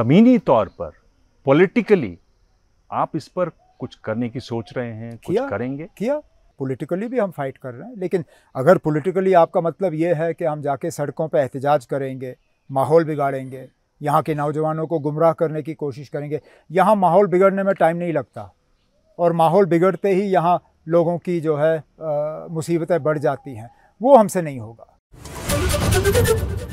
जमीनी तौर पर पॉलिटिकली आप इस पर कुछ करने की सोच रहे हैं कुछ किया, करेंगे किया पॉलिटिकली भी हम फाइट कर रहे हैं लेकिन अगर पॉलिटिकली आपका मतलब ये है कि हम जाके सड़कों पर एहतजाज करेंगे माहौल बिगाड़ेंगे यहाँ के नौजवानों को गुमराह करने की कोशिश करेंगे यहाँ माहौल बिगड़ने में टाइम नहीं लगता और माहौल बिगड़ते ही यहाँ लोगों की जो है मुसीबतें बढ़ जाती हैं वो हमसे नहीं होगा